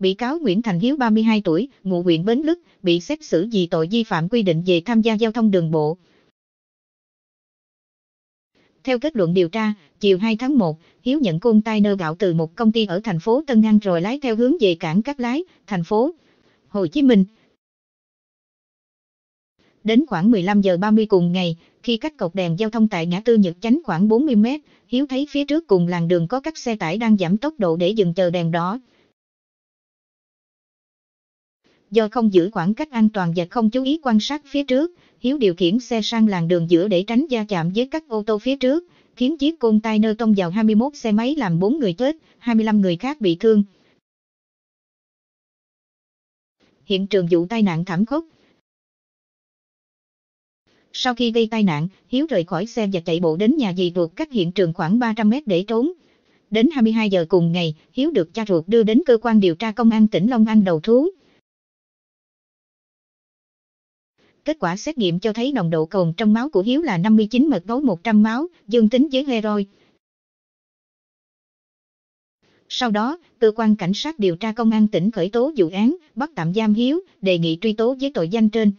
bị cáo Nguyễn Thành Hiếu 32 tuổi, ngụ huyện Bến Lức, bị xét xử vì tội vi phạm quy định về tham gia giao thông đường bộ. Theo kết luận điều tra, chiều 2 tháng 1, Hiếu nhận container gạo từ một công ty ở thành phố Tân An rồi lái theo hướng về cảng Cát Lái, thành phố Hồ Chí Minh. Đến khoảng 15 giờ 30 cùng ngày, khi cách cột đèn giao thông tại ngã tư Nhật Chánh khoảng 40 mét, Hiếu thấy phía trước cùng làng đường có các xe tải đang giảm tốc độ để dừng chờ đèn đỏ do không giữ khoảng cách an toàn và không chú ý quan sát phía trước, Hiếu điều khiển xe sang làn đường giữa để tránh va chạm với các ô tô phía trước, khiến chiếc container tông vào 21 xe máy làm 4 người chết, 25 người khác bị thương. Hiện trường vụ tai nạn thảm khốc. Sau khi gây tai nạn, Hiếu rời khỏi xe và chạy bộ đến nhà dì ruột cách hiện trường khoảng 300 mét để trốn. Đến 22 giờ cùng ngày, Hiếu được cha ruột đưa đến cơ quan điều tra công an tỉnh Long An đầu thú. kết quả xét nghiệm cho thấy nồng độ cồn trong máu của Hiếu là 59 mật gấu 100 máu, dương tính với heroin. Sau đó, cơ quan cảnh sát điều tra công an tỉnh khởi tố vụ án, bắt tạm giam Hiếu, đề nghị truy tố với tội danh trên.